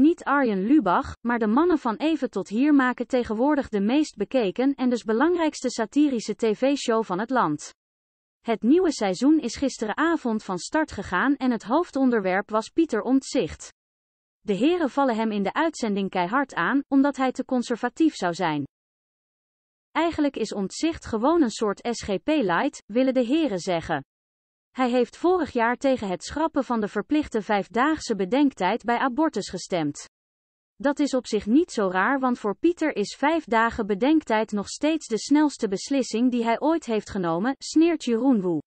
Niet Arjen Lubach, maar de mannen van even tot hier maken tegenwoordig de meest bekeken en dus belangrijkste satirische tv-show van het land. Het nieuwe seizoen is gisteravond van start gegaan en het hoofdonderwerp was Pieter Ontzicht. De heren vallen hem in de uitzending keihard aan, omdat hij te conservatief zou zijn. Eigenlijk is Ontzicht gewoon een soort SGP-light, willen de heren zeggen. Hij heeft vorig jaar tegen het schrappen van de verplichte vijfdaagse bedenktijd bij abortus gestemd. Dat is op zich niet zo raar, want voor Pieter is vijf dagen bedenktijd nog steeds de snelste beslissing die hij ooit heeft genomen, sneert Jeroen Woe.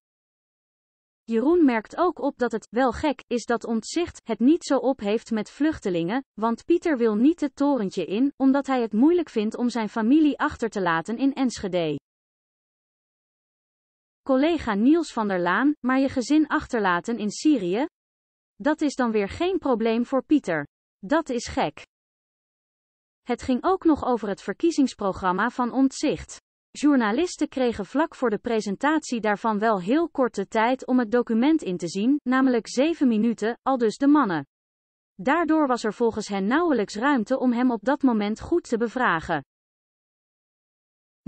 Jeroen merkt ook op dat het, wel gek, is dat ontzicht het niet zo op heeft met vluchtelingen, want Pieter wil niet het torentje in, omdat hij het moeilijk vindt om zijn familie achter te laten in Enschede collega Niels van der Laan, maar je gezin achterlaten in Syrië? Dat is dan weer geen probleem voor Pieter. Dat is gek. Het ging ook nog over het verkiezingsprogramma van Ontzicht. Journalisten kregen vlak voor de presentatie daarvan wel heel korte tijd om het document in te zien, namelijk zeven minuten, al dus de mannen. Daardoor was er volgens hen nauwelijks ruimte om hem op dat moment goed te bevragen.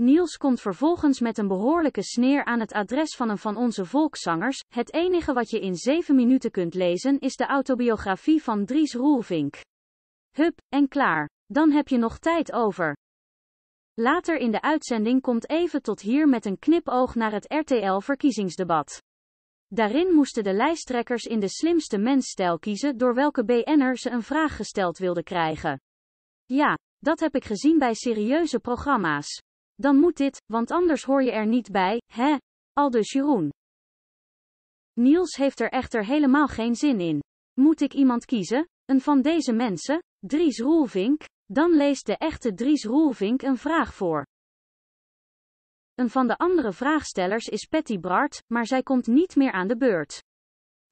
Niels komt vervolgens met een behoorlijke sneer aan het adres van een van onze volkszangers. Het enige wat je in zeven minuten kunt lezen is de autobiografie van Dries Roelvink. Hup, en klaar. Dan heb je nog tijd over. Later in de uitzending komt even tot hier met een knipoog naar het RTL-verkiezingsdebat. Daarin moesten de lijsttrekkers in de slimste mensstijl kiezen door welke BN'er ze een vraag gesteld wilden krijgen. Ja, dat heb ik gezien bij serieuze programma's. Dan moet dit, want anders hoor je er niet bij, hè? Aldus Jeroen. Niels heeft er echter helemaal geen zin in. Moet ik iemand kiezen? Een van deze mensen? Dries Roelvink? Dan leest de echte Dries Roelvink een vraag voor. Een van de andere vraagstellers is Patty Bart, maar zij komt niet meer aan de beurt.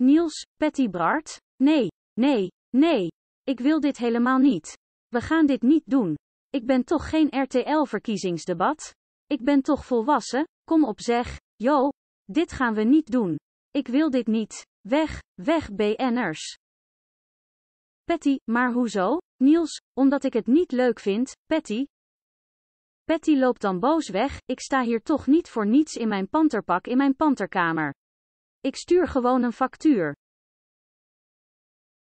Niels, Patty Bart? Nee, nee, nee. Ik wil dit helemaal niet. We gaan dit niet doen. Ik ben toch geen RTL-verkiezingsdebat? Ik ben toch volwassen? Kom op zeg, yo, dit gaan we niet doen. Ik wil dit niet. Weg, weg BN'ers. Patty, maar hoezo? Niels, omdat ik het niet leuk vind, Patty. Patty loopt dan boos weg, ik sta hier toch niet voor niets in mijn panterpak in mijn panterkamer. Ik stuur gewoon een factuur.